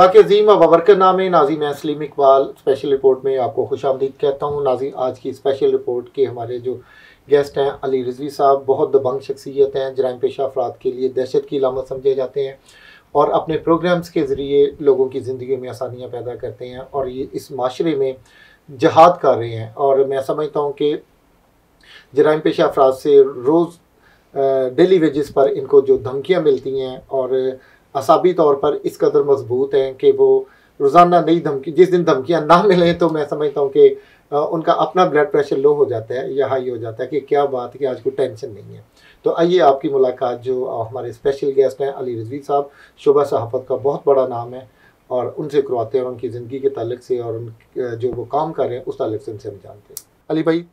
खुदा के अजीम अब अबर नामे नाजिम सलीम इकबाल स्पेशल रिपोर्ट में आपको खुश आमदीद कहता हूँ नाजी आज की स्पेशल रिपोर्ट के हमारे जो गेस्ट हैं अली रिजवी साहब बहुत दबंग शख्सियत हैं जराम पेशा अफराद के लिए दहशत की लामत समझे जाते हैं और अपने प्रोग्राम्स के ज़रिए लोगों की ज़िंदगी में आसानियाँ पैदा करते हैं और ये इस माशरे में जहाद कर रहे हैं और मैं समझता हूँ कि जराम पेशा अफराद से रोज़ डेली वेजेस पर इनको जो धमकियाँ मिलती हैं और असाबी तौर पर इस कदर मजबूत हैं कि वो रोज़ाना नई धमकी जिस दिन धमकियाँ ना मिलें तो मैं समझता हूँ कि उनका अपना ब्लड प्रेशर लो हो जाता है या हाई हो जाता है कि क्या बात है कि आज कोई टेंशन नहीं है तो आइए आपकी मुलाकात जो हमारे स्पेशल गेस्ट हैं अली रजवी साहब शोभा सहाफत का बहुत बड़ा नाम है और उनसे करवाते हैं और उनकी ज़िंदगी के तलक से और उन जो वो काम कर रहे हैं उस तलक से उनसे हम जानते हैं अली भाई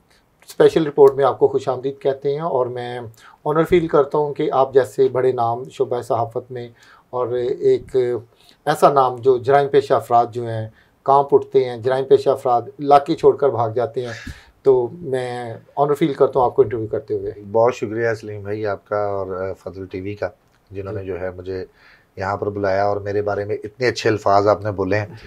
स्पेशल रिपोर्ट में आपको खुश आमदीद कहते हैं और मैं ऑनर फील करता हूँ कि आप जैसे बड़े नाम शोबा सहाफत में और एक ऐसा नाम जो जराइम पेशा अफराद जो हैं कांप उठते हैं जराइम पेशा अफराद इलाके छोड़कर भाग जाते हैं तो मैं ऑनर फील करता हूँ आपको इंटरव्यू करते हुए बहुत शुक्रिया सलीम भाई आपका और फजल वी का जिन्होंने जो है मुझे यहाँ पर बुलाया और मेरे बारे में इतने अच्छे अल्फाज आपने बोले हैं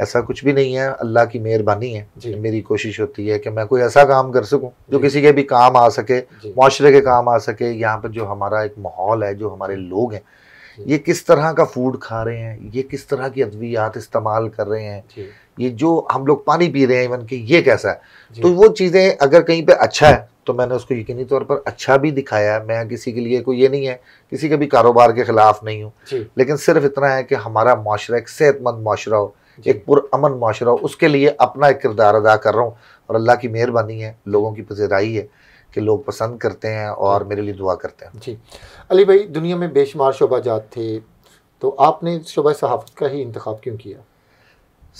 ऐसा कुछ भी नहीं है अल्लाह की मेहरबानी है मेरी कोशिश होती है कि मैं कोई ऐसा काम कर सकूं जो किसी के भी काम आ सके माशरे के काम आ सके यहाँ पर जो हमारा एक माहौल है जो हमारे लोग हैं ये किस तरह का फूड खा रहे हैं ये किस तरह की अद्वियात इस्तेमाल कर रहे हैं ये जो हम लोग पानी पी रहे हैं इवन कि ये कैसा है तो वो चीज़ें अगर कहीं पे अच्छा है तो मैंने उसको यकीनी तौर पर अच्छा भी दिखाया है मैं किसी के लिए कोई ये नहीं है किसी के भी कारोबार के खिलाफ नहीं हूँ लेकिन सिर्फ इतना है कि हमारा माशरा एक सेहतमंद माशरा हो एक पुरअमन माशरा हो उसके लिए अपना एक किरदार अदा कर रहा हूँ और अल्लाह की मेहरबानी है लोगों की पजेराई है कि लोग पसंद करते हैं और मेरे लिए दुआ करते हैं जी अली भाई दुनिया में बेशुमार जात थे तो आपने शोबा सहाफ़त का ही इंतखाब क्यों किया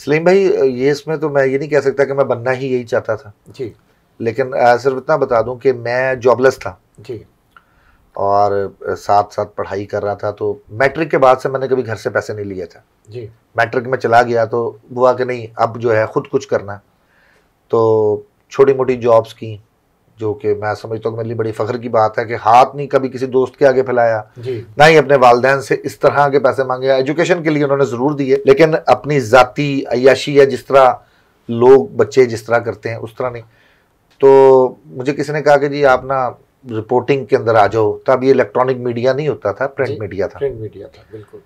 सलीम भाई ये इसमें तो मैं ये नहीं कह सकता कि मैं बनना ही यही चाहता था जी लेकिन सिर्फ इतना बता दूं कि मैं जॉबलेस था जी और साथ साथ पढ़ाई कर रहा था तो मैट्रिक के बाद से मैंने कभी घर से पैसे नहीं लिए थे जी मैट्रिक में चला गया तो हुआ कि नहीं अब जो है ख़ुद कुछ करना तो छोटी मोटी जॉब्स की जो कि मैं समझता हूँ मेरे लिए बड़ी फ़ख्र की बात है कि हाथ नहीं कभी किसी दोस्त के आगे फैलाया ना ही अपने वालदेन से इस तरह के पैसे मांगे एजुकेशन के लिए उन्होंने ज़रूर दिए लेकिन अपनी ज़ाती अयाशी या जिस तरह लोग बच्चे जिस तरह करते हैं उस तरह नहीं तो मुझे किसी ने कहा कि जी आप ना रिपोर्टिंग के अंदर आ जाओ तब तो ये इलेक्ट्रॉनिक मीडिया नहीं होता था प्रिंट मीडिया था प्रिंट मीडिया था बिल्कुल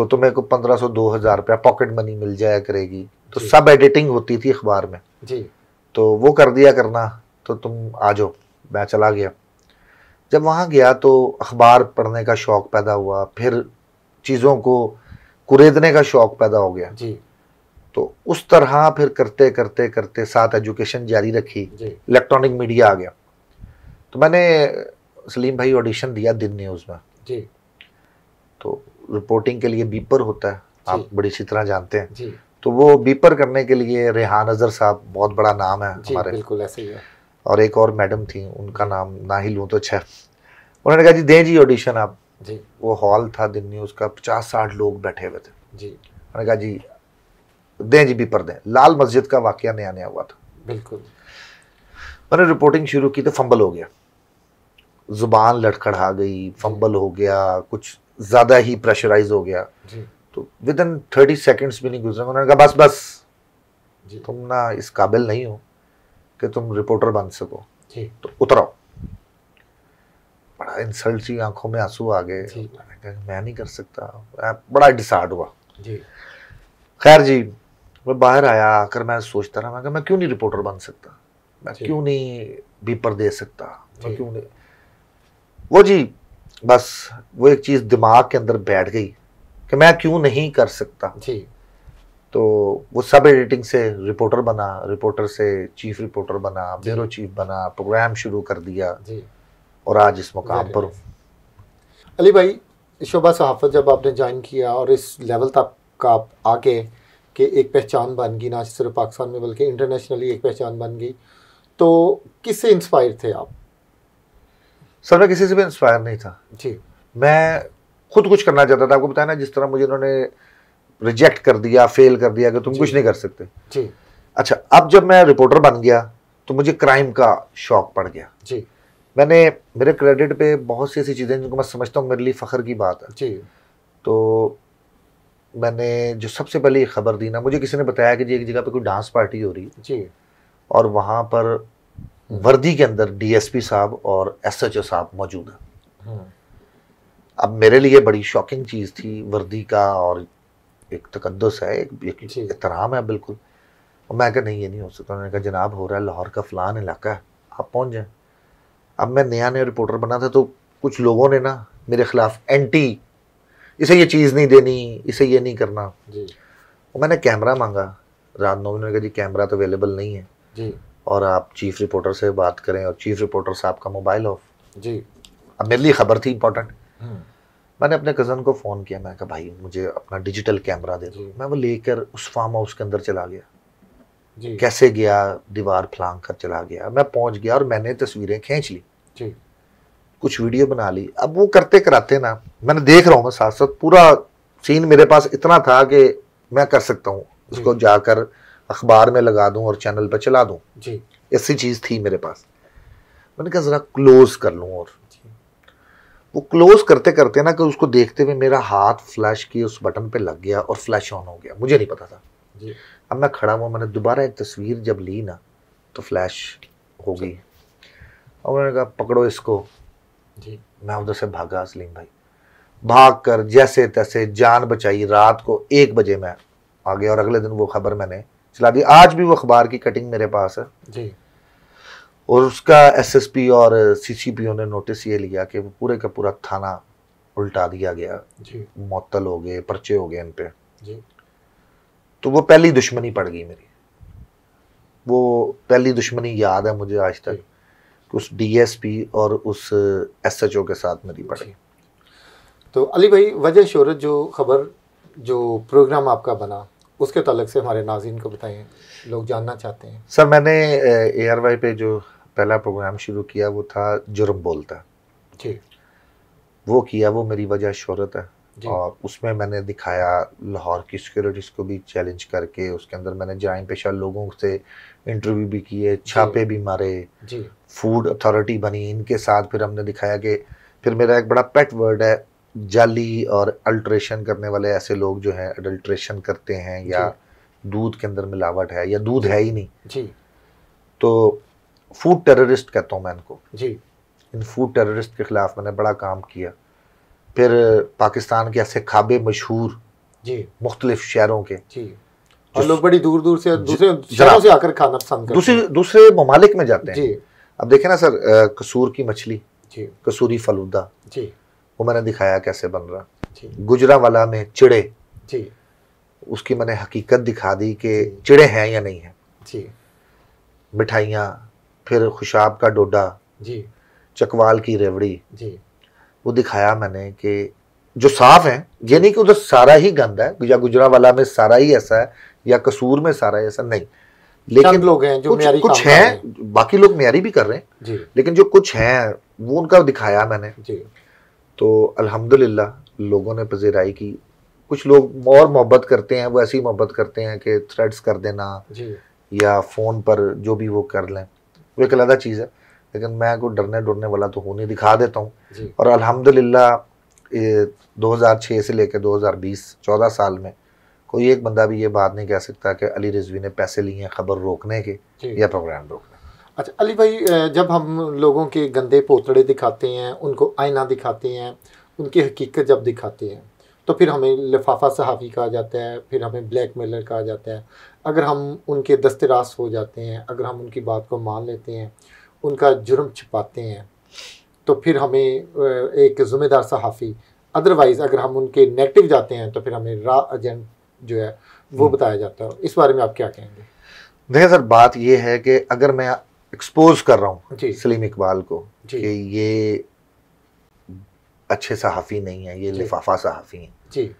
तो तुम्हें को पंद्रह सौ दो हज़ार रुपया पॉकेट मनी मिल जाया करेगी तो सब एडिटिंग होती थी अखबार में जी तो वो कर दिया करना तो तुम आ जाओ मैं चला गया जब वहाँ गया तो अखबार पढ़ने का शौक़ पैदा हुआ फिर चीज़ों को कुरेदने का शौक़ पैदा हो गया जी तो उस तरह फिर करते करते करते साथ एजुकेशन जारी रखी इलेक्ट्रॉनिक मीडिया आ गया तो मैंने सलीम भाई ऑडिशन दिया दिन न्यूज़ में जी तो रिपोर्टिंग के लिए बीपर होता है आप बड़ी अच्छी तरह जानते हैं तो वो बीपर करने के लिए रेहान अजहर साहब बहुत बड़ा नाम है हमारे बिल्कुल ऐसे ही है और एक और मैडम थी उनका नाम ना ही लूँ तो अच्छा उन्होंने कहा जी दें जी ऑडिशन आप जी वो हॉल था दिन में उसका पचास साठ लोग बैठे हुए थे जी उन्होंने कहा जी दें जी भी पर दें लाल मस्जिद का वाक्य नया नया हुआ था बिल्कुल मैंने रिपोर्टिंग शुरू की तो फंबल हो गया जुबान आ गई फंबल हो गया कुछ ज़्यादा ही प्रेशराइज हो गया तो विद इन थर्टी सेकेंड्स भी नहीं गुजरा उन्होंने कहा बस बस तुम ना इस काबिल नहीं हो कि तुम रिपोर्टर बन सको तो उतरो बड़ा इंसल्ट सी आंखों में आंसू आ गए मैं नहीं कर सकता बड़ा डिसार्ड हुआ खैर जी मैं बाहर आया आकर मैं सोचता रहा मैं मैं क्यों नहीं रिपोर्टर बन सकता मैं क्यों नहीं बीपर दे सकता मैं क्यों नहीं वो जी बस वो एक चीज़ दिमाग के अंदर बैठ गई कि मैं क्यों नहीं कर सकता जी तो वो सब एडिटिंग से रिपोर्टर बना रिपोर्टर से चीफ रिपोर्टर बना ब्यूरो चीफ बना प्रोग्राम शुरू कर दिया जी और आज इस मुकाम पर हूँ अली भाई शोभा सहाफत जब आपने ज्वाइन किया और इस लेवल तक का आप आके कि एक पहचान बन गई ना सिर्फ पाकिस्तान में बल्कि इंटरनेशनली एक पहचान बन गई तो किससे इंस्पायर थे आप सर मैं किसी से भी इंस्पायर नहीं था जी मैं खुद कुछ करना चाहता था आपको बताया ना जिस तरह मुझे उन्होंने रिजेक्ट कर दिया फेल कर दिया कि तुम कुछ नहीं कर सकते जी अच्छा अब जब मैं रिपोर्टर बन गया तो मुझे क्राइम का शौक पड़ गया जी मैंने मेरे क्रेडिट पे बहुत सी ऐसी चीज़ें जिनको मैं समझता हूँ मेरे लिए फ़ख्र की बात है जी तो मैंने जो सबसे पहले खबर दी ना मुझे किसी ने बताया कि जी एक जगह पे कोई डांस पार्टी हो रही है जी और वहाँ पर वर्दी के अंदर डीएसपी साहब और एसएचओ साहब मौजूद हैं हम्म। अब मेरे लिए बड़ी शॉकिंग चीज़ थी वर्दी का और एक तकदस है एक एहतराम है बिल्कुल और मैं कहा नहीं ये नहीं हो सकता उन्होंने कहा जनाब हो रहा है लाहौर का फ़लान इलाका है आप पहुँच जाए अब मैं नया नया रिपोर्टर बना था तो कुछ लोगों ने ना मेरे ख़िलाफ़ एंटी इसे ये चीज़ नहीं देनी इसे ये नहीं करना जी और मैंने कैमरा मांगा रात नौ ने कहा जी कैमरा तो अवेलेबल नहीं है जी और आप चीफ रिपोर्टर से बात करें और चीफ रिपोर्टर साहब का मोबाइल ऑफ जी अब मेरे लिए खबर थी इम्पोर्टेंट मैंने अपने कज़न को फ़ोन किया मैं कहा भाई मुझे अपना डिजिटल कैमरा दे दो मैं वो लेकर उस फार्म हाउस के अंदर चला गया कैसे गया दीवार फलांग कर चला गया मैं पहुंच गया और मैंने तस्वीरें खींच ली कुछ वीडियो बना ली अब वो करते कराते ना मैंने देख रहा हूँ मैं साथ साथ पूरा सीन मेरे पास इतना था कि मैं कर सकता हूँ उसको जाकर अखबार में लगा दूँ और चैनल पर चला दूँ ऐसी चीज़ थी मेरे पास मैंने कहा ज़रा क्लोज कर लूँ और वो क्लोज करते करते ना कि उसको देखते हुए मेरा हाथ फ्लैश की उस बटन पे लग गया और फ्लैश ऑन हो गया मुझे नहीं पता था जी अब मैं खड़ा हुआ मैंने दोबारा एक तस्वीर जब ली ना तो फ्लैश हो गई और उन्होंने कहा पकड़ो इसको जी मैं उधर से भागा असलीम भाई भाग कर जैसे तैसे जान बचाई रात को एक बजे मैं आ गया और अगले दिन वो खबर मैंने चला दी आज भी वो अखबार की कटिंग मेरे पास है जी और उसका एसएसपी और सीसीपीओ ने नोटिस ये लिया कि पूरे का पूरा थाना उल्टा दिया गया मअतल हो गए पर्चे हो गए इन पे जी। तो वो पहली दुश्मनी पड़ गई मेरी वो पहली दुश्मनी याद है मुझे आज तक उस डीएसपी और उस एसएचओ के साथ मेरी पड़ गई तो अली भाई वजह शहरत जो खबर जो प्रोग्राम आपका बना उसके तलक से हमारे नाजिन को बताइए लोग जानना चाहते हैं सर मैंने आर वाई पे जो पहला प्रोग्राम शुरू किया वो था जुर्म बोलता जी वो किया वो मेरी वजह शहरत है और उसमें मैंने दिखाया लाहौर की सिक्योरिटीज़ को भी चैलेंज करके उसके अंदर मैंने जाए पेशा लोगों से इंटरव्यू भी किए छापे भी मारे फूड अथॉरिटी बनी इनके साथ फिर हमने दिखाया कि फिर मेरा एक बड़ा पेट वर्ड है जाली और अल्ट्रेशन करने वाले ऐसे लोग जो हैं अडल्ट्रेशन करते हैं या दूध के अंदर मिलावट है या दूध है ही नहीं जी तो फूड टेररिस्ट कहता हूँ मैं इनको जी इन फूड टेररिस्ट के ख़िलाफ़ मैंने बड़ा काम किया फिर पाकिस्तान के ऐसे खाबे मशहूर जी मुख्तलिफ शहरों के जी और लोग बड़ी दूर दूर से दूसरे शहरों से आकर खाना पसंद करते दूसरे दूसरे ममालिक में जाते हैं जी अब देखे ना सर कसूर की मछली जी कसूरी फलूदा जी वो मैंने दिखाया कैसे बन रहा गुजरा वाला में चिड़े जी उसकी मैंने हकीकत दिखा दी कि चिड़े हैं या नहीं है जी मिठाइयाँ फिर खुशाब का डोडा जी चकवाल की रेवड़ी जी वो दिखाया मैंने कि जो साफ है ये नहीं कि उधर सारा ही गंदा है या गुजरा वाला में सारा ही ऐसा है या कसूर में सारा ही ऐसा नहीं लेकिन लोग हैं जो कुछ, कुछ हैं बाकी लोग म्यारी भी कर रहे हैं लेकिन जो कुछ हैं वो उनका दिखाया मैंने जी। तो अल्हम्दुलिल्लाह लोगों ने पजीराई की कुछ लोग और मोहब्बत करते हैं वो ऐसी मोहब्बत करते हैं कि थ्रेड्स कर देना या फ़ोन पर जो भी वो कर लें वो एक अलग चीज़ है लेकिन मैं कोई डरने डरने वाला तो हूँ नहीं दिखा देता हूँ और अल्हम्दुलिल्लाह दो से लेकर दो हज़ार साल में कोई एक बंदा भी ये बात नहीं कह सकता कि अली रिजवी ने पैसे लिए हैं खबर रोकने के या प्रोग्राम रोकने अच्छा अली भाई जब हम लोगों के गंदे पोतड़े दिखाते हैं उनको आईना दिखाते हैं उनकी हकीकत जब दिखाते हैं तो फिर हमें लिफाफा सहाफ़ी कहा जाता है फिर हमें ब्लैक मेलर कहा जाता है अगर हम उनके दस्तरास हो जाते हैं अगर हम उनकी बात को मान लेते हैं उनका जुर्म छिपाते हैं तो फिर हमें एक ज़िम्मेदार सहाफ़ी अदरवाइज़ अगर हम उनके नेगेटिव जाते हैं तो फिर हमें रा एजेंट जो है वो हम्म। बताया जाता है इस बारे में आप क्या कहेंगे देखिए सर बात ये है कि अगर मैं एक्सपोज कर रहा हूँ सलीम इकबाल को कि ये अच्छे सहाफ़ी नहीं है ये लिफाफा सहाफ़ी हैं जी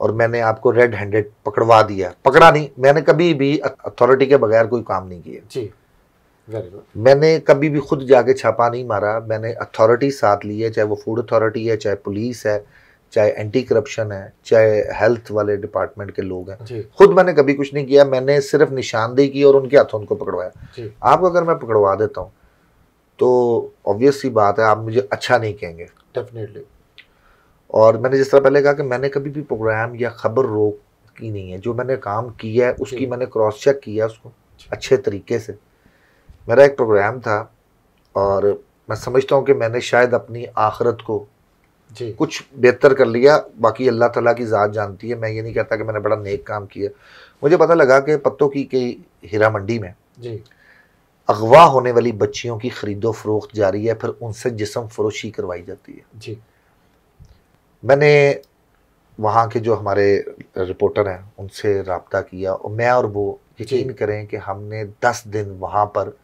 और मैंने आपको रेड हैंडेड पकड़वा दिया पकड़ा नहीं मैंने कभी भी अथॉरिटी के बगैर कोई काम नहीं किया जी वेरी गुड मैंने कभी भी खुद जाके छापा नहीं मारा मैंने अथॉरिटी साथ ली है चाहे वो फूड अथॉरिटी है चाहे पुलिस है चाहे एंटी करप्शन है चाहे हेल्थ वाले डिपार्टमेंट के लोग हैं खुद मैंने कभी कुछ नहीं किया मैंने सिर्फ निशानदेही की और उनके हाथों उनको पकड़वाया आपको अगर मैं पकड़वा देता हूँ तो ऑब्वियस सी बात है आप मुझे अच्छा नहीं कहेंगे डेफिनेटली और मैंने जिस तरह पहले कहा कि मैंने कभी भी प्रोग्राम या खबर रोक की नहीं है जो मैंने काम किया है उसकी मैंने क्रॉस चेक किया उसको अच्छे तरीके से मेरा एक प्रोग्राम था और मैं समझता हूँ कि मैंने शायद अपनी आखरत को जी कुछ बेहतर कर लिया बाकी अल्लाह ताला की ज़ात जानती है मैं ये नहीं कहता कि मैंने बड़ा नेक काम किया मुझे पता लगा कि पत्तों की कई हीरा मंडी में जी अगवा होने वाली बच्चियों की ख़रीदो फरोख्त जारी है फिर उनसे जिसम फरोशी करवाई जाती है जी मैंने वहाँ के जो हमारे रिपोर्टर हैं उनसे रबता किया और मैं और वो यकीन करें कि हमने दस दिन वहाँ पर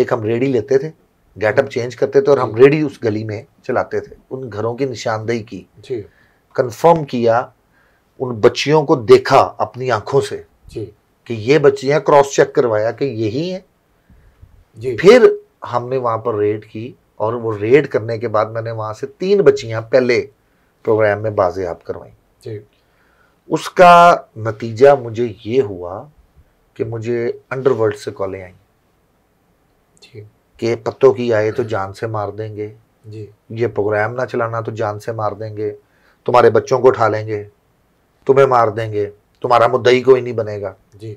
एक हम रेडी लेते थे गेटअप हम्म। चेंज करते थे और हम रेडी उस गली में चलाते थे उन घरों की निशानदेही की कंफर्म किया उन बच्चियों को देखा अपनी आंखों से कि ये बच्चियां क्रॉस चेक करवाया कि यही है जी। फिर हमने वहाँ पर रेड की और वो रेड करने के बाद मैंने वहाँ से तीन बच्चियां पहले प्रोग्राम में बाजियाब करवाई उसका नतीजा मुझे ये हुआ कि मुझे अंडरवर्ल्ड से कॉलें आई कि पत्तों की आए तो जान से मार देंगे जी ये प्रोग्राम ना चलाना तो जान से मार देंगे तुम्हारे बच्चों को उठा लेंगे तुम्हें मार देंगे तुम्हारा मुद्दा ही कोई नहीं बनेगा जी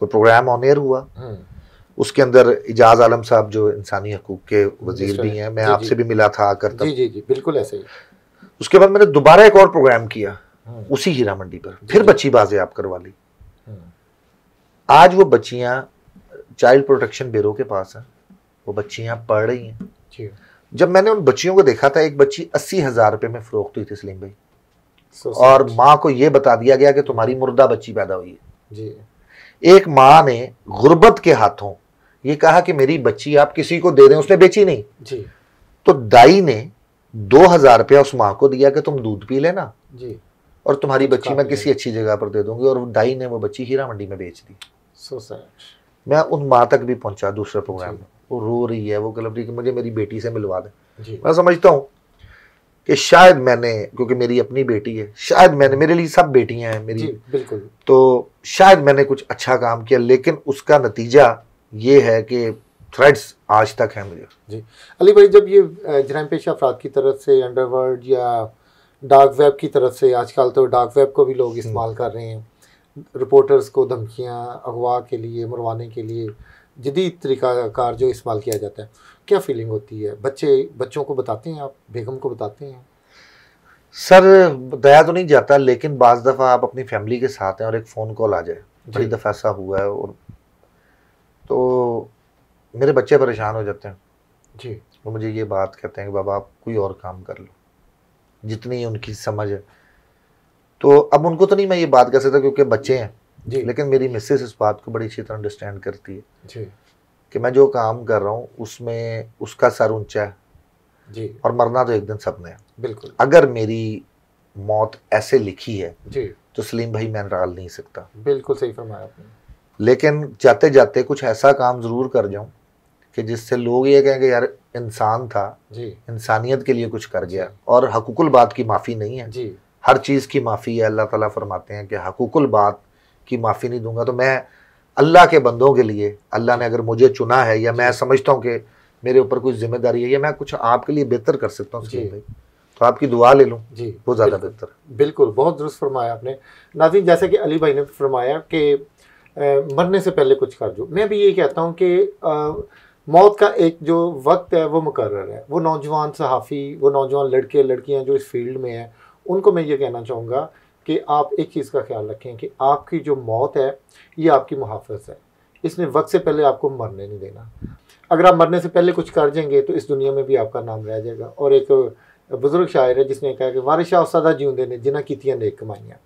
तो प्रोग्राम ऑन एयर हुआ हम्म। उसके अंदर इजाज आलम साहब जो इंसानी हकूक के वजीर भी हैं मैं आपसे भी मिला था आकर जी जी जी बिल्कुल ऐसे ही उसके बाद मैंने दोबारा एक और प्रोग्राम किया हाँ। उसी हीरा मंडी पर फिर बच्ची बाजे आप करवा ली हाँ। आज वो बच्चियां चाइल्ड प्रोटेक्शन ब्यूरो के पास हैं वो बच्चियां पढ़ रही हैं जब मैंने उन बच्चियों को देखा था एक बच्ची अस्सी हजार रुपये में फरोख्त हुई थी सलीम भाई और माँ को ये बता दिया गया कि तुम्हारी मुर्दा बच्ची पैदा हुई है जी एक माँ ने गुर्बत के हाथों ये कहा कि मेरी बच्ची आप किसी को दे रहे हैं उसने बेची नहीं जी तो दाई ने दो हजार रुपया उस माँ को दिया कि तुम दूध पी लेना जी और तुम्हारी बच्ची मैं किसी अच्छी जगह पर दे दूंगी और डाई ने वो बच्ची हीरा मंडी में बेच दी सो so मैं उन माँ तक भी पहुंचा दूसरे प्रोग्राम में वो रो रही है वो कलब रही मुझे मेरी बेटी से मिलवा दे मैं समझता हूँ कि शायद मैंने क्योंकि मेरी अपनी बेटी है शायद मैंने मेरे लिए सब बेटियां हैं मेरी बिल्कुल तो शायद मैंने कुछ अच्छा काम किया लेकिन उसका नतीजा ये है कि थ्रेड्स आज तक हैं मुझे जी अली भाई जब ये जराम पेशा अफराद की तरफ से अंडरवर्ल्ड या डार्क वेब की तरफ से आजकल तो डार्क वेब को भी लोग हम्म। इस्तेमाल कर रहे हैं रिपोर्टर्स को धमकियाँ अगवा के लिए मरवाने के लिए जदीद तरीक़ाकार जो इस्तेमाल किया जाता है क्या फीलिंग होती है बच्चे बच्चों को बताते हैं आप बेगम को बताते हैं सर दया तो नहीं जाता लेकिन बज़ दफ़ा आप अपनी फैमिली के साथ हैं और एक फ़ोन कॉल आ जाए जी दफ़ा ऐसा हुआ है और तो मेरे बच्चे परेशान हो जाते हैं जी वो मुझे ये बात कहते हैं कि बाबा आप कोई और काम कर लो जितनी उनकी समझ है तो अब उनको तो नहीं मैं ये बात कर सकता क्योंकि बच्चे हैं जी लेकिन मेरी मिसेस इस बात को बड़ी अच्छी तरह अंडरस्टैंड करती है जी कि मैं जो काम कर रहा हूँ उसमें उसका सर ऊंचा है जी और मरना तो एक दिन सपने है बिल्कुल अगर मेरी मौत ऐसे लिखी है जी तो सलीम भाई मैं नाल नहीं सकता बिल्कुल सही फरमाया आपने लेकिन जाते जाते कुछ ऐसा काम जरूर कर जाऊं कि जिससे लोग ये कहें कि यार इंसान था जी इंसानियत के लिए कुछ कर गया और हकूकुल बात की माफ़ी नहीं है जी हर चीज़ की माफ़ी है अल्लाह ताला फरमाते हैं कि हकूकुल बात की माफ़ी नहीं दूंगा तो मैं अल्लाह के बंदों के लिए अल्लाह ने अगर मुझे चुना है या मैं समझता हूँ कि मेरे ऊपर कुछ जिम्मेदारी है या मैं कुछ आपके लिए बेहतर कर सकता हूँ भाई तो आपकी दुआ ले लूँ जी वो ज़्यादा बेहतर बिल्कुल बहुत दुरुस्त फरमाया आपने नाजिन जैसे कि अली भाई ने फरमाया कि मरने से पहले कुछ कर दो मैं भी ये कहता हूँ कि मौत का एक जो वक्त है वो मुकर है वो नौजवान सहाफ़ी वो नौजवान लड़के लड़कियाँ जो इस फील्ड में हैं उनको मैं ये कहना चाहूँगा कि आप एक चीज़ का ख्याल रखें कि आपकी जो मौत है ये आपकी मुहाफ़ है इसने वक्त से पहले आपको मरने नहीं देना अगर आप मरने से पहले कुछ कर जाएंगे तो इस दुनिया में भी आपका नाम रह जाएगा और एक बुज़ुर्ग शायर है जिसने कहा कि वारिश शाह उसदा जीवते ने जिन्हें कीतियाँ नेक कमाइयाँ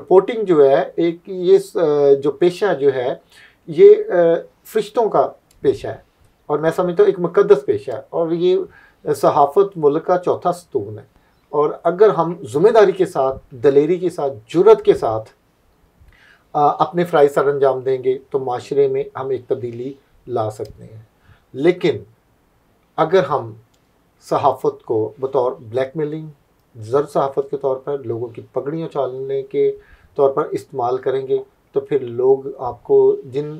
रिपोर्टिंग जो है एक ये जो पेशा जो है ये फरिश्तों का पेशा है और मैं समझता हूँ एक मुकदस पेशा है और ये सहाफ़त मुल्क का चौथा स्तून है और अगर हम जुम्मेदारी के साथ दलेरी के साथ जुरत के साथ आ, अपने फ़्राइज सर अंजाम देंगे तो माशरे में हम एक तब्दीली ला सकते हैं लेकिन अगर हम सहाफ़त को बतौर ब्लैक मेलिंग जर सहाफ़त के तौर पर लोगों की पगड़ियाँ चालने के तौर पर इस्तेमाल करेंगे तो फिर लोग आपको जिन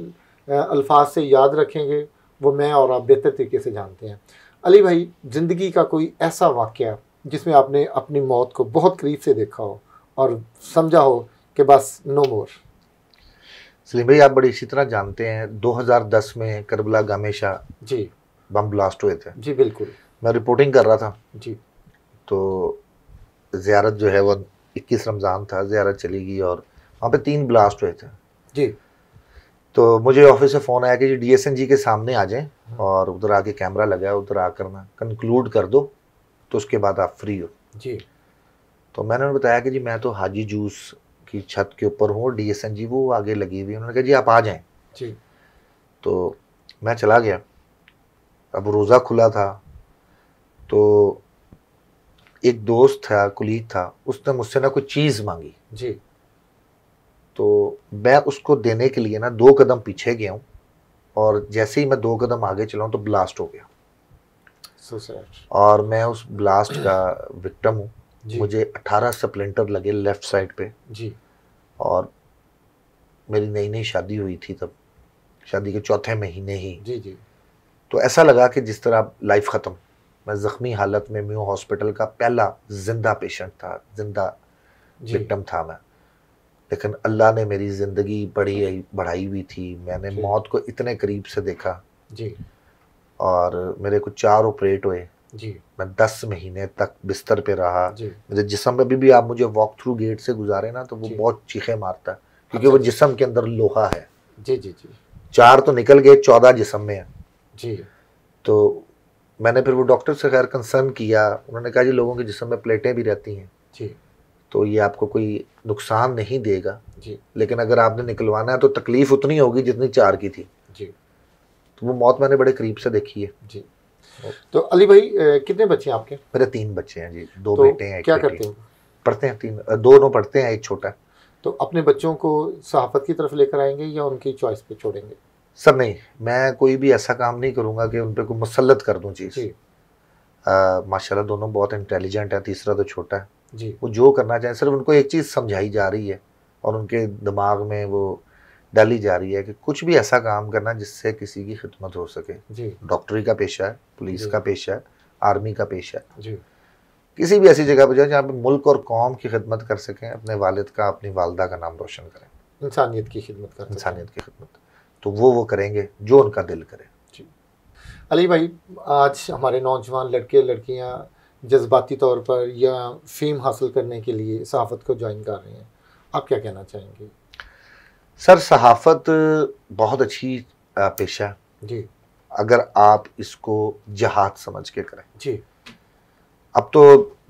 अल्फाज से याद रखेंगे वो मैं और आप बेहतर तरीके से जानते हैं अली भाई ज़िंदगी का कोई ऐसा वाक्य जिसमें आपने अपनी मौत को बहुत करीब से देखा हो और समझा हो कि बस नो मोर सलीम भाई आप बड़ी अच्छी तरह जानते हैं 2010 में करबला गामेशा जी बम ब्लास्ट हुए थे जी बिल्कुल मैं रिपोर्टिंग कर रहा था जी तो ज़्यारत जो है वो 21 रमज़ान था ज़्यारत चली गई और वहाँ पे तीन ब्लास्ट हुए थे जी तो मुझे ऑफिस से फ़ोन आया कि जी डीएसएन जी के सामने आ जाएं और उधर आके कैमरा लगा उधर आकर ना कंक्लूड कर दो तो उसके बाद आप फ्री हो जी तो मैंने उन्हें बताया कि जी मैं तो हाजी जूस की छत के ऊपर हूँ डी एस एन जी वो आगे लगी हुई उन्होंने कहा जी आप आ जाएं जी तो मैं चला गया अब रोज़ा खुला था तो एक दोस्त था कुलीग था उसने मुझसे ना कोई चीज़ मांगी जी तो मैं उसको देने के लिए ना दो कदम पीछे गया हूँ और जैसे ही मैं दो कदम आगे चलाऊँ तो ब्लास्ट हो गया सुसाइड और मैं उस ब्लास्ट का विक्टम हूँ मुझे 18 स्प्लेंटर लगे लेफ्ट साइड पे जी और मेरी नई नई शादी हुई थी तब शादी के चौथे महीने ही जी जी तो ऐसा लगा कि जिस तरह लाइफ ख़त्म मैं ज़ख्मी हालत में म्यू हॉस्पिटल का पहला जिंदा पेशेंट था जिंदा विक्टम था मैं लेकिन अल्लाह ने मेरी ज़िंदगी बड़ी बढ़ाई हुई थी मैंने मौत को इतने करीब से देखा जी और मेरे को चार ऑपरेट हुए जी मैं दस महीने तक बिस्तर पे रहा मेरे जिसम में अभी भी आप मुझे वॉक थ्रू गेट से गुजारे ना तो वो बहुत चीखे मारता है क्योंकि वो अच्छा। जिसम के अंदर लोहा है जी जी जी चार तो निकल गए चौदह जिसम में जी तो मैंने फिर वो डॉक्टर से खैर कंसर्न किया उन्होंने कहा जी लोगों के जिसम में प्लेटें भी रहती हैं जी तो ये आपको कोई नुकसान नहीं देगा जी लेकिन अगर आपने निकलवाना है तो तकलीफ उतनी होगी जितनी चार की थी जी तो वो मौत मैंने बड़े करीब से देखी है जी तो अली भाई कितने बच्चे हैं आपके मेरे तीन बच्चे हैं जी दो तो बेटे हैं क्या करते हैं पढ़ते हैं तीन दोनों पढ़ते हैं एक छोटा तो अपने बच्चों को सहाफत की तरफ लेकर आएंगे या उनकी चॉइस पे छोड़ेंगे सर नहीं मैं कोई भी ऐसा काम नहीं करूँगा कि उन पर कोई मुसलत कर दूँ चीज़ माशाल्लाह दोनों बहुत इंटेलिजेंट है तीसरा तो छोटा है जी वो जो करना चाहें सिर्फ उनको एक चीज़ समझाई जा रही है और उनके दिमाग में वो डाली जा रही है कि कुछ भी ऐसा काम करना जिससे किसी की खिदमत हो सके डॉक्टरी का पेशा है पुलिस का पेशा है आर्मी का पेशा है जी। किसी भी ऐसी जगह पर जाए जहाँ पे मुल्क और कौम की खिदमत कर सकें अपने वालिद का अपनी वालदा का नाम रोशन करें इंसानियत की खिदमत करें इंसानियत की खिदमत तो वो वो करेंगे जो उनका दिल करे जी अली भाई आज हमारे नौजवान लड़के लड़कियाँ जज्बाती तौर पर या फेम हासिल करने के लिए सहाफ़त को ज्वाइन कर रहे हैं आप क्या कहना चाहेंगे सर सहाफ़त बहुत अच्छी पेशा जी अगर आप इसको जहाद समझ के करें जी अब तो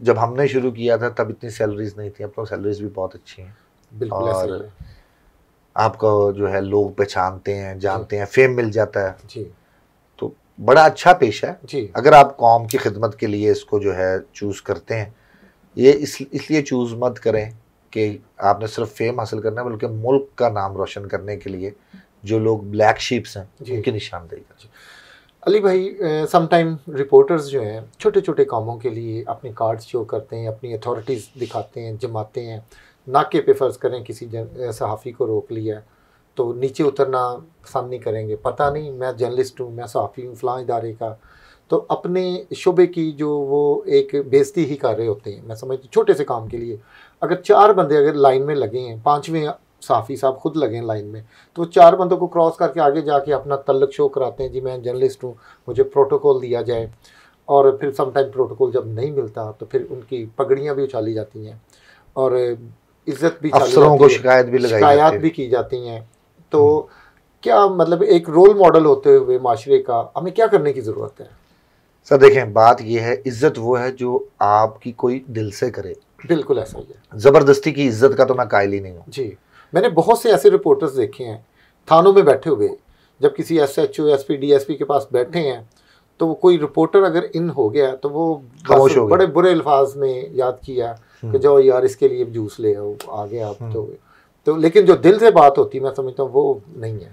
जब हमने शुरू किया था तब इतनी सैलरीज नहीं थी अब तो सैलरीज भी बहुत अच्छी हैं बिल्कुल और आपको जो है लोग पहचानते हैं जानते हैं फेम मिल जाता है जी बड़ा अच्छा पेशा है जी अगर आप कौम की खिदमत के लिए इसको जो है चूज़ करते हैं ये इस इसलिए चूज़ मत करें कि आपने सिर्फ फेम हासिल करना है बल्कि मुल्क का नाम रोशन करने के लिए जो लोग ब्लैक शीप्स हैं उनकी निशानदेही करें अली भाई समटाइम रिपोर्टर्स जो हैं छोटे छोटे कामों के लिए अपने कार्ड्स शो करते हैं अपनी अथॉरिटीज़ दिखाते हैं जमाते हैं नाके पे फ़र्ज़ करें किसी सहाफ़ी को रोक लिया तो नीचे उतरना पसंद नहीं करेंगे पता नहीं मैं जर्नलिस्ट हूँ मैं सहाफ़ी हूँ फ़लाँ इदारे का तो अपने शुबे की जो वो एक बेजती ही कर रहे होते हैं मैं समझती छोटे से काम के लिए अगर चार बंदे अगर लाइन में लगे हैं पाँचवें साफ़ी साहब खुद लगे हैं लाइन में तो चार बंदों को क्रॉस करके आगे जाके अपना तल्लक शो कराते हैं जी मैं जर्नलिस्ट हूँ मुझे प्रोटोकॉल दिया जाए और फिर समटाइम प्रोटोकॉल जब नहीं मिलता तो फिर उनकी पगड़ियाँ भी उछाली जाती हैं और इज्जत भी अफसरों को शिकायत भी लगाई शिकायत भी की जाती हैं तो क्या मतलब एक रोल मॉडल होते हुए माशरे का हमें क्या करने की ज़रूरत है सर देखें बात यह है इज्जत वो है जो आपकी कोई दिल से करे बिल्कुल ऐसा ही है ज़बरदस्ती की इज्जत का तो मैं कायल ही नहीं हूँ जी मैंने बहुत से ऐसे रिपोर्टर्स देखे हैं थानों में बैठे हुए जब किसी S H O S P D S P के पास बैठे हैं तो वो कोई रिपोर्टर अगर इन हो गया तो वो खामोश हो बड़े बुरे अल्फाज में याद किया कि हम्म। जाओ यार इसके लिए जूस ले आओ आ गया आप हम्म। तो तो लेकिन जो दिल से बात होती मैं समझता हूँ वो नहीं है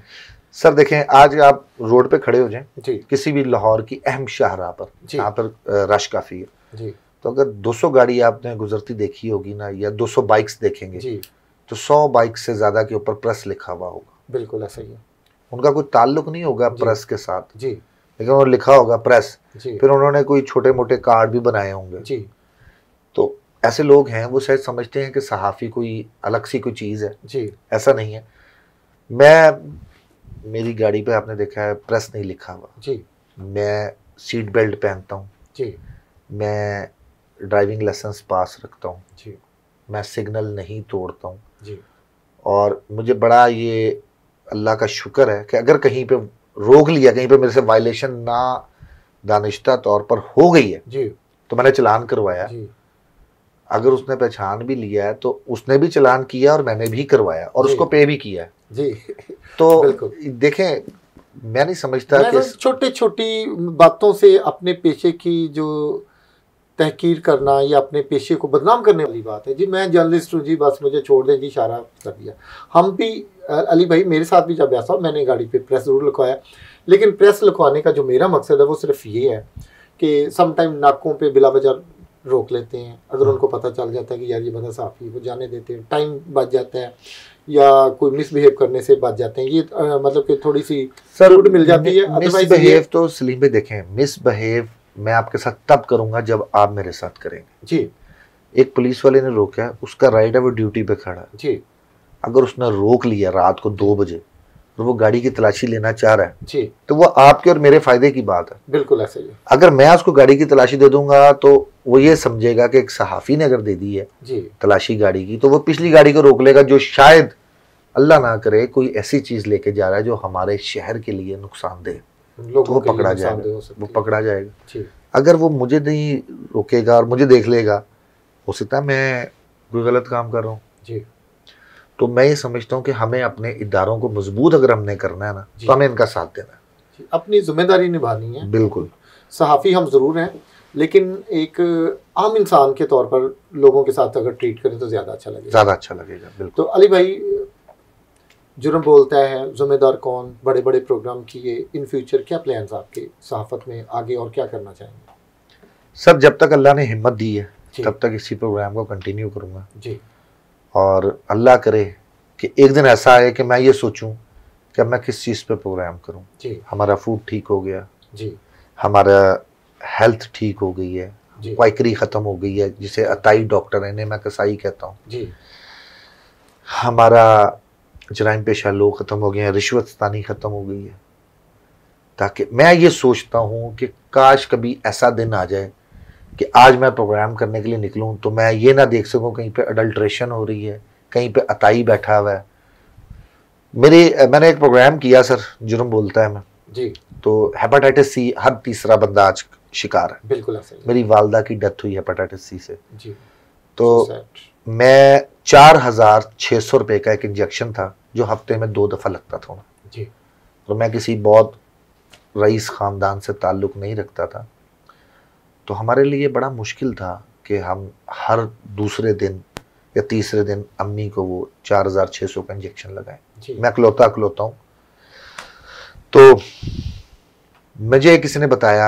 सर देखें आज आप रोड पे खड़े हो जाएं जी किसी भी लाहौर की अहम शाहरा पर जहाँ पर रश काफ़ी है जी तो अगर 200 गाड़ी आपने गुजरती देखी होगी ना या 200 बाइक्स देखेंगे जी तो 100 बाइक से ज़्यादा के ऊपर प्रेस लिखा हुआ होगा बिल्कुल ऐसा ही है उनका कोई ताल्लुक नहीं होगा प्रेस के साथ जी लेकिन उन्होंने लिखा होगा प्रेस जी फिर उन्होंने कोई छोटे मोटे कार्ड भी बनाए होंगे जी तो ऐसे लोग हैं वो शायद समझते हैं कि सहाफ़ी कोई अलग सी कोई चीज़ है जी ऐसा नहीं है मैं मेरी गाड़ी पे आपने देखा है प्रेस नहीं लिखा हुआ जी मैं सीट बेल्ट पहनता हूँ जी मैं ड्राइविंग लाइसेंस पास रखता हूँ जी मैं सिग्नल नहीं तोड़ता हूँ जी और मुझे बड़ा ये अल्लाह का शुक्र है कि अगर कहीं पे रोक लिया कहीं पे मेरे से वायलेशन ना दानिश्ता तौर पर हो गई है जी तो मैंने चलान करवाया जी अगर उसने पहचान भी लिया है तो उसने भी चलान किया और मैंने भी करवाया और उसको पे भी किया जी तो देखें मैं नहीं समझता मतलब कि छोटी छोटी बातों से अपने पेशे की जो तहकीर करना या अपने पेशे को बदनाम करने वाली बात है जी मैं जर्नलिस्ट हूँ जी बस मुझे छोड़ दें जी इशारा कर दिया हम भी अली भाई मेरे साथ भी जब ऐसा हो मैंने गाड़ी पे प्रेस ज़रूर लिखवाया लेकिन प्रेस लिखवाने का जो मेरा मकसद है वो सिर्फ ये है कि समटाइम नाकों पे बिला बजार रोक लेते हैं अगर हाँ। उनको पता चल जाता है कि यार ये बंदा साफ ही वो जाने देते हैं टाइम बच जाता है या कोई मिसबिहेव करने से बच जाते हैं ये आ, मतलब कि थोड़ी सी सर मिल जाती है मिसबिहेव तो सलीम में देखें मिसबिहेव मैं आपके साथ तब करूंगा जब आप मेरे साथ करेंगे जी एक पुलिस वाले ने रोका उसका राइट है वो ड्यूटी पे खड़ा जी अगर उसने रोक लिया रात को दो बजे और वो गाड़ी की तलाशी लेना चाह रहा है जी तो वो आपके और मेरे फायदे की बात है बिल्कुल ऐसे ही अगर मैं उसको गाड़ी की तलाशी दे दूंगा तो वो ये समझेगा कि एक सहाफ़ी ने अगर दे दी है जी तलाशी गाड़ी की तो वो पिछली गाड़ी को रोक लेगा जो शायद अल्लाह ना करे कोई ऐसी चीज़ लेके जा रहा है जो हमारे शहर के लिए नुकसानदेह तो वो पकड़ा जाएगा वो पकड़ा जाएगा अगर वो मुझे नहीं रोकेगा और मुझे देख लेगा हो सकता है मैं कोई गलत काम कर रहा हूँ जी तो मैं ये समझता हूँ कि हमें अपने इदारों को मजबूत अगर हमने करना है ना तो हमें इनका साथ देना है अपनी जिम्मेदारी निभानी है बिल्कुल सहाफ़ी हम ज़रूर हैं लेकिन एक आम इंसान के तौर पर लोगों के साथ अगर ट्रीट करें तो ज़्यादा अच्छा लगेगा ज़्यादा अच्छा लगेगा बिल्कुल तो अली भाई जुर्म बोलता है ज़िम्मेदार कौन बड़े बड़े प्रोग्राम किए इन फ्यूचर क्या प्लान्स आपके सहाफ़त में आगे और क्या करना चाहेंगे सर जब तक अल्लाह ने हिम्मत दी है तब तक इसी प्रोग्राम को कंटिन्यू करूँगा जी और अल्लाह करे कि एक दिन ऐसा आए कि मैं ये सोचूं कि मैं किस चीज़ पे प्रोग्राम करूं हमारा फूड ठीक हो गया जी हमारा हेल्थ ठीक हो गई है क्वाइकरी ख़त्म हो गई है जिसे अताई डॉक्टर है मैं कसाई कहता हूँ हमारा जराइम पेशा लोग ख़त्म हो गए हैं रिश्वतस्तानी ख़त्म हो गई है ताकि मैं ये सोचता हूँ कि काश कभी ऐसा दिन आ जाए कि आज मैं प्रोग्राम करने के लिए निकलूँ तो मैं ये ना देख सकूँ कहीं पे अडल्ट्रेशन हो रही है कहीं पे अताई बैठा हुआ है मेरे मैंने एक प्रोग्राम किया सर जुर्म बोलता है मैं जी तो हेपाटाइटिस सी हर तीसरा बंदा आज शिकार है बिल्कुल मेरी वालदा की डेथ हुई हेपाटाइटिस सी से जी तो मैं चार हज़ार छः सौ रुपये का एक इंजेक्शन था जो हफ्ते में दो दफ़ा लगता था जी तो मैं किसी बहुत रईस ख़ानदान से ताल्लुक़ नहीं रखता था तो हमारे लिए बड़ा मुश्किल था कि हम हर दूसरे दिन या तीसरे दिन अम्मी को वो चार हज़ार छः सौ का इंजेक्शन लगाए मैं अकलौता अकलौता हूँ तो मुझे किसी ने बताया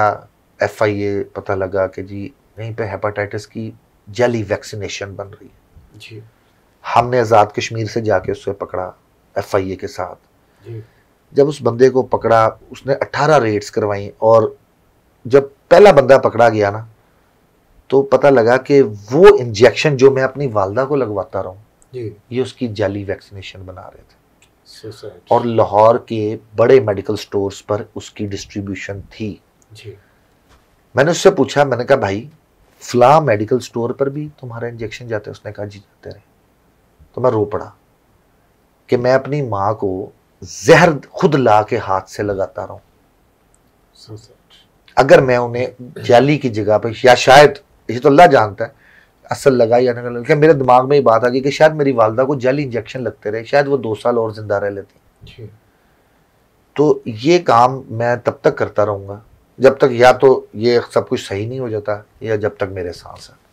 एफ आई ए पता लगा कि जी यहीं पे हेपाटाइटिस की जली वैक्सीनेशन बन रही है जी हमने आज़ाद कश्मीर से जाके उसे पकड़ा एफ आई ए के साथ जी। जब उस बंदे को पकड़ा उसने अट्ठारह रेड्स करवाई और जब पहला बंदा पकड़ा गया ना तो पता लगा कि वो इंजेक्शन जो मैं अपनी वालदा को लगवाता रहा ये उसकी जाली वैक्सीनेशन बना रहे थे और लाहौर के बड़े मेडिकल स्टोर्स पर उसकी डिस्ट्रीब्यूशन थी जी। मैंने उससे पूछा मैंने कहा भाई फ्ला मेडिकल स्टोर पर भी तुम्हारा इंजेक्शन जाते उसने कहा जी जाते रहे तो मैं रो पड़ा कि मैं अपनी माँ को जहर खुद ला के हाथ से लगाता रहा अगर मैं उन्हें जाली की जगह पर या शायद ये तो अल्लाह जानता है असल लगा या नगर लगा मेरे दिमाग में ये बात आ गई कि शायद मेरी वालदा को जाली इंजेक्शन लगते रहे शायद वो दो साल और ज़िंदा रह लेती तो ये काम मैं तब तक करता रहूँगा जब तक या तो ये सब कुछ सही नहीं हो जाता या जब तक मेरे सांस है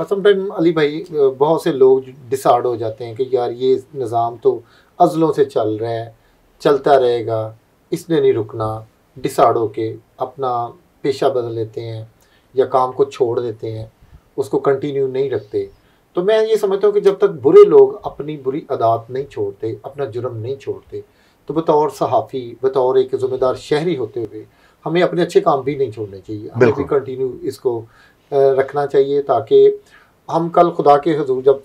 और समटाइम अली भाई बहुत से लोग डिसार्ड हो जाते हैं कि यार ये निज़ाम तो अज़लों से चल रहा है चलता रहेगा इसने नहीं रुकना डिसाड होके अपना पेशा बदल लेते हैं या काम को छोड़ देते हैं उसको कंटिन्यू नहीं रखते तो मैं ये समझता हूँ कि जब तक बुरे लोग अपनी बुरी अदात नहीं छोड़ते अपना जुर्म नहीं छोड़ते तो बतौर सहाफ़ी बतौर एक ज़िम्मेदार शहरी होते हुए हमें अपने अच्छे काम भी नहीं छोड़ने चाहिए हमें भी कंटिन्यू इसको रखना चाहिए ताकि हम कल खुदा के हजूर जब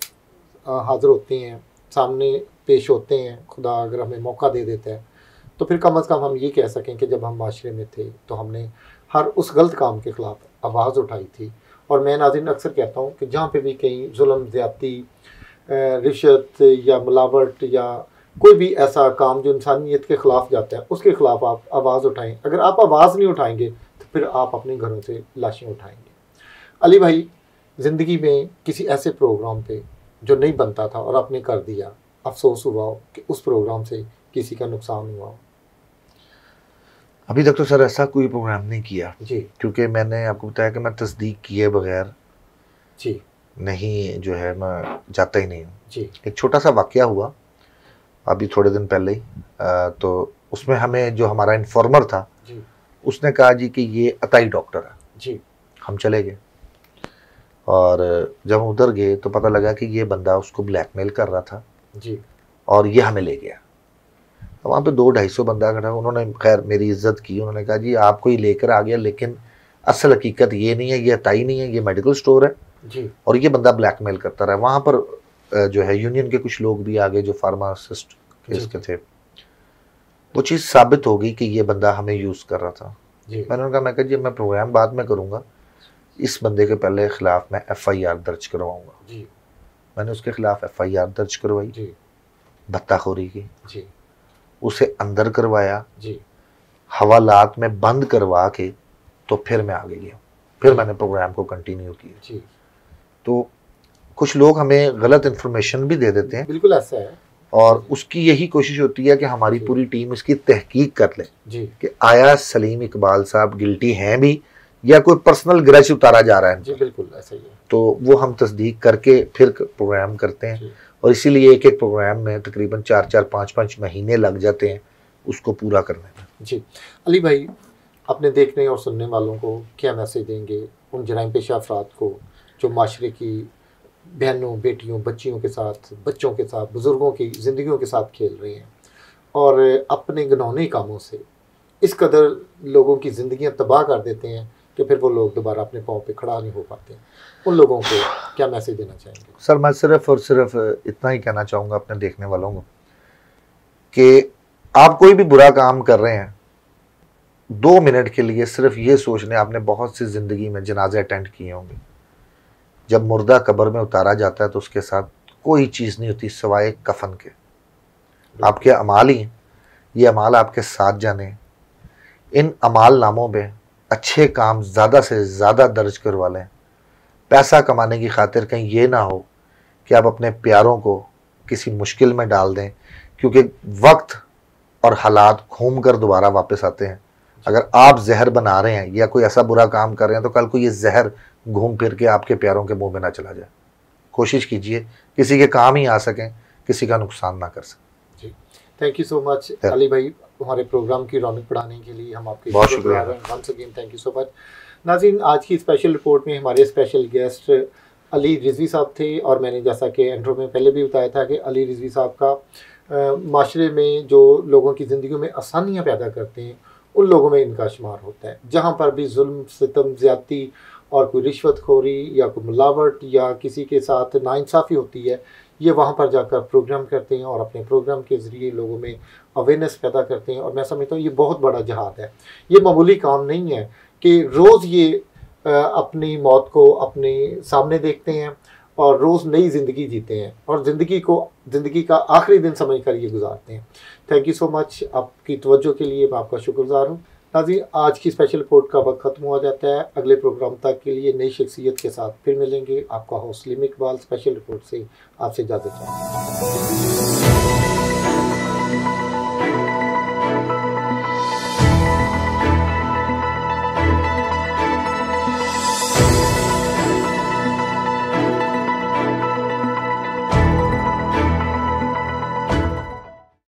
हाज़िर होते हैं सामने पेश होते हैं खुदा अगर हमें मौका दे देता है तो फिर कम अज़ कम हम ये कह सकें कि जब हम माशरे में थे तो हमने हर उस गलत काम के ख़िलाफ़ आवाज़ उठाई थी और मैं नाजिन अक्सर कहता हूँ कि जहाँ पर भी कहीं म ज़्यादी रिश्वत या मिलावट या कोई भी ऐसा काम जो इंसानियत के ख़िलाफ़ जाता है उसके ख़िलाफ़ आप आवाज़ उठाएँ अगर आप आवाज़ नहीं उठाएँगे तो फिर आप अपने घरों से लाशें उठाएँगे अली भाई ज़िंदगी में किसी ऐसे प्रोग्राम पर जो नहीं बनता था और आपने कर दिया अफसोस हुआ हो कि उस प्रोग्राम से किसी का नुकसान हुआ हो अभी तक तो सर ऐसा कोई प्रोग्राम नहीं किया जी क्योंकि मैंने आपको बताया कि मैं तस्दीक किए बगैर जी नहीं जो है मैं जाता ही नहीं हूँ जी एक छोटा सा वाक्य हुआ अभी थोड़े दिन पहले ही तो उसमें हमें जो हमारा इन्फॉर्मर था जी उसने कहा जी कि ये अताई डॉक्टर है जी हम चले गए और जब हम उधर गए तो पता लगा कि ये बंदा उसको ब्लैकमेल कर रहा था जी और ये हमें ले गया वहाँ पे दो ढाई सौ बंदा खड़ा उन्होंने खैर मेरी इज्जत की उन्होंने कहा जी आपको ये लेकर आ गया लेकिन असल हकीकत ये नहीं है ये अताई नहीं है ये मेडिकल स्टोर है जी और ये बंदा ब्लैकमेल करता रहा वहाँ पर जो है यूनियन के कुछ लोग भी आ गए जो फार्मासिस्ट के थे वो चीज़ साबित हो गई कि ये बंदा हमें यूज़ कर रहा था मैंने उन्होंने कहा मैं कहा जी मैं प्रोग्राम बाद में करूँगा इस बंदे के पहले ख़िलाफ़ मैं एफ़ आई आर दर्ज करवाऊँगा मैंने उसके ख़िलाफ़ एफ़ आई आर दर्ज करवाई भत्ताखोरी की जी उसे अंदर करवाया जी हवालात में बंद करवा के तो फिर मैं आगे गया फिर मैंने प्रोग्राम को कंटिन्यू किया जी तो कुछ लोग हमें गलत इन्फॉर्मेशन भी दे देते हैं बिल्कुल ऐसा है और उसकी यही कोशिश होती है कि हमारी पूरी टीम इसकी तहकीक कर ले जी कि आया सलीम इकबाल साहब गिल्टी हैं भी या कोई पर्सनल ग्रज उतारा जा रहा है जी बिल्कुल ऐसा ही है तो वो हम तस्दीक करके फिर प्रोग्राम करते हैं और इसीलिए एक एक प्रोग्राम में तकरीबन चार चार पाँच पाँच महीने लग जाते हैं उसको पूरा करने में जी अली भाई अपने देखने और सुनने वालों को क्या मैसेज देंगे उन जराइम पेशा अफराद को जो माशरे की बहनों बेटियों बच्चियों के साथ बच्चों के साथ बुज़ुर्गों की ज़िंदगियों के साथ खेल रहे हैं और अपने गनौने कामों से इस कदर लोगों की ज़िंदगियां तबाह कर देते हैं कि फिर वो लोग दोबारा अपने पाँव पे खड़ा नहीं हो पाते उन लोगों को क्या मैसेज देना चाहेंगे सर मैं सिर्फ और सिर्फ इतना ही कहना चाहूँगा अपने देखने वालों को कि आप कोई भी बुरा काम कर रहे हैं दो मिनट के लिए सिर्फ ये सोच लें आपने बहुत सी ज़िंदगी में जनाजे अटेंड किए होंगे जब मुर्दा कब्र में उतारा जाता है तो उसके साथ कोई चीज़ नहीं होती सवाए कफन के आपके अमाल ही ये अमाल आपके साथ जाने इन अमाल नामों में अच्छे काम ज़्यादा से ज़्यादा दर्ज करवा लें पैसा कमाने की खातिर कहीं ये ना हो कि आप अपने प्यारों को किसी मुश्किल में डाल दें क्योंकि वक्त और हालात घूम कर दोबारा वापस आते हैं अगर आप जहर बना रहे हैं या कोई ऐसा बुरा काम कर रहे हैं तो कल को ये जहर घूम फिर के आपके प्यारों के मुंह में ना चला जाए कोशिश कीजिए किसी के काम ही आ सकें किसी का नुकसान ना कर सकें जी thank you so much Ali भाई हमारे प्रोग्राम की रौनक बढ़ाने के लिए हम आपके बहुत शुक्रिया thank you so much Nazin आज की स्पेशल रिपोर्ट में हमारे स्पेशल गेस्ट अली रिजवी साहब थे और मैंने जैसा कि एंड्रो में पहले भी बताया था कि अली रिजवी साहब का माशरे में जो लोगों की ज़िंदगी में आसानियाँ पैदा करते हैं उन लोगों में इनका शुमार होता है जहाँ पर भी जुल्म सितम ज़्यादती और कोई रिश्वत खोरी या कोई मिलावट या किसी के साथ नाइंसाफ़ी होती है ये वहाँ पर जाकर प्रोग्राम करते हैं और अपने प्रोग्राम के ज़रिए लोगों में अवेयरनेस पैदा करते हैं और मैं समझता हूँ ये बहुत बड़ा जहाद है ये मामूली काम नहीं है कि रोज़ ये अपनी मौत को अपने सामने देखते हैं और रोज़ नई ज़िंदगी जीते हैं और ज़िंदगी को ज़िंदगी का आखिरी दिन समझ कर ये गुजारते हैं थैंक यू सो मच आपकी तवज्जो के लिए मैं आपका शुक्रगुजार हूँ नाजी आज की स्पेशल रिपोर्ट का वक्त ख़त्म हो जाता है अगले प्रोग्राम तक के लिए नई शख्सियत के साथ फिर मिलेंगे आपका हौसलिम इकबाल स्पेशल रिपोर्ट से आपसे इजाज़त चाहूँगा